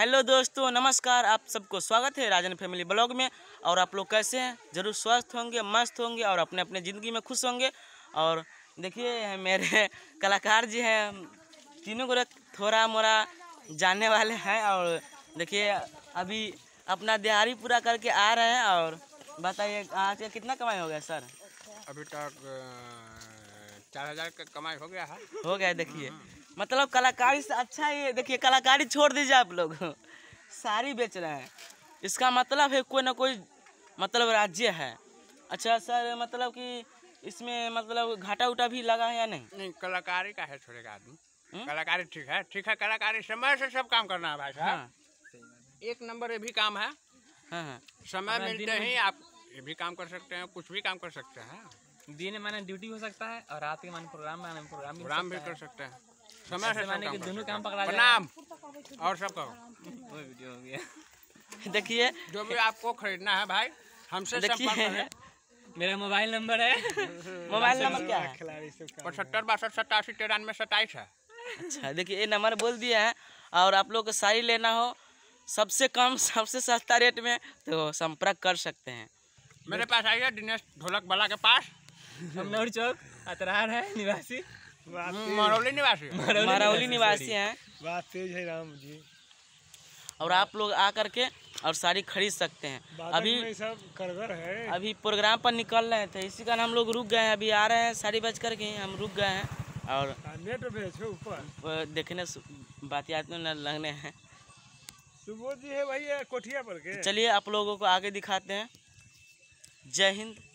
Hello दोस्तों नमस्कार आप सबको स्वागत है राजन फैमिली ब्लॉग में और आप लोग कैसे हैं ज़रूर स्वस्थ होंगे मस्त होंगे और अपने अपने ज़िंदगी में खुश होंगे और देखिए मेरे कलाकार जी हैं तीनों को थोड़ा मोरा जानने वाले हैं और देखिए अभी अपना दिहाड़ी पूरा करके आ रहे हैं और बताइए आज कितना कमाई हो गया सर अभी तक चार हज़ार का कमाई हो गया है हो गया देखिए हाँ। मतलब कलाकारी से अच्छा ये देखिए कलाकारी छोड़ दीजिए आप लोग साड़ी बेच रहे हैं इसका मतलब है कोई ना कोई मतलब राज्य है अच्छा सर मतलब कि इसमें मतलब घाटा उटा भी लगा है या नहीं नहीं कलाकारी का है छोड़ेगा आदमी हम्म? कलाकारी ठीक है ठीक है कलाकारी समय से सब काम करना है भाई साहब हाँ। एक नंबर ये भी काम है हाँ, हाँ। समय मतलब मिलते ही आप ये भी काम कर सकते हैं कुछ भी काम कर सकते हैं दिन मैंने ड्यूटी हो सकता है और रात के मैंने प्रोग्राम माने प्रोग्राम भी कर सकते हैं समय से माने कि दोनों काम पकड़ा प्रणाम और सब करो देखिए जो भी आपको खरीदना है भाई हमसे देखिए मेरा मोबाइल नंबर है मोबाइल नंबर क्या है पचहत्तर बासठ सतासी तिरानवे सताईस है अच्छा देखिए ये नंबर बोल दिए हैं और आप लोग को साड़ी लेना हो सबसे कम सबसे सस्ता रेट में तो संपर्क कर सकते हैं मेरे पास आइए दिनेश ढोलक वाला के पास चौक अतरार है निवासी मरौली हम्म, निवासी मरौली निवासी हैं बात तेज है राम जी और आप लोग आ करके और साड़ी खरीद सकते हैं अभी सब करगर है अभी प्रोग्राम पर निकल रहे थे इसी कारण हम लोग रुक गए हैं अभी आ रहे हैं साड़ी बज करके हम रुक गए हैं और हाँ, नेट ऊपर देखने बात याद में लगने हैं सुबोध जी है भैया कोठिया पर के चलिए आप लोगों को आगे दिखाते हैं जय हिंद